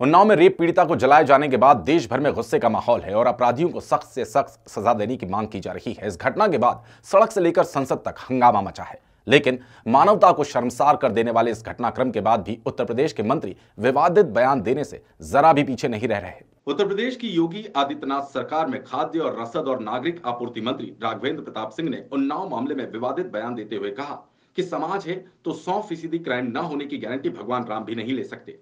उन्नाव में रेप पीड़िता को जलाए जाने के बाद देश भर में गुस्से का माहौल है और अपराधियों को सख्त से सख्त सजा देने की मांग की जा रही है इस घटना के बाद सड़क से लेकर संसद तक हंगामा मचा है लेकिन मानवता को शर्मसार कर देने वाले इस घटनाक्रम के बाद भी उत्तर प्रदेश के मंत्री विवादित बयान देने से जरा भी पीछे नहीं रह रहे उत्तर प्रदेश की योगी आदित्यनाथ सरकार में खाद्य और रसद और नागरिक आपूर्ति मंत्री राघवेंद्र प्रताप सिंह ने उन्नाव मामले में विवादित बयान देते हुए कहा कि समाज है तो सौ फीसदी क्राइम न होने की गारंटी भगवान राम भी नहीं ले सकते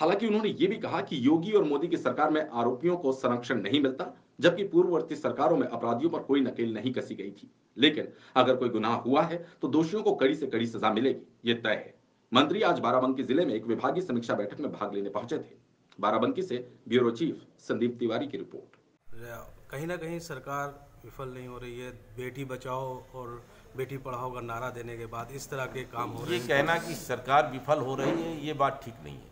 हालांकि उन्होंने ये भी कहा कि योगी और मोदी की सरकार में आरोपियों को संरक्षण नहीं मिलता जबकि पूर्ववर्ती सरकारों में अपराधियों पर कोई नकेल नहीं कसी गई थी लेकिन अगर कोई गुनाह हुआ है तो दोषियों को कड़ी से कड़ी सजा मिलेगी ये तय है मंत्री आज बाराबंकी जिले में एक विभागीय समीक्षा बैठक में भाग लेने पहुंचे थे बाराबंकी से ब्यूरो चीफ संदीप तिवारी की रिपोर्ट कहीं ना कहीं सरकार विफल नहीं हो रही है बेटी बचाओ और बेटी पढ़ाओ का नारा देने के बाद इस तरह के काम हो रहे हैं कहना कि सरकार विफल हो रही है ये बात ठीक नहीं है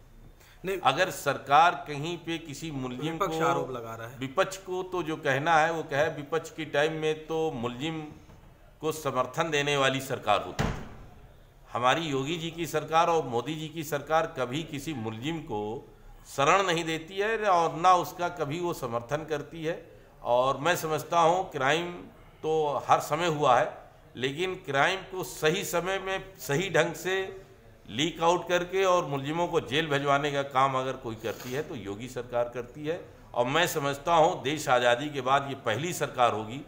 अगर सरकार कहीं पे किसी मुलजिम को आरोप लगा रहा है विपक्ष को तो जो कहना है वो कहे विपक्ष की टाइम में तो मुलजिम को समर्थन देने वाली सरकार होती थी हमारी योगी जी की सरकार और मोदी जी की सरकार कभी किसी मुलजिम को शरण नहीं देती है और ना उसका कभी वो समर्थन करती है और मैं समझता हूँ क्राइम तो हर समय हुआ है लेकिन क्राइम को सही समय में सही ढंग से लीक आउट करके और मुलजिमों को जेल भिजवाने का काम अगर कोई करती है तो योगी सरकार करती है और मैं समझता हूँ देश आज़ादी के बाद ये पहली सरकार होगी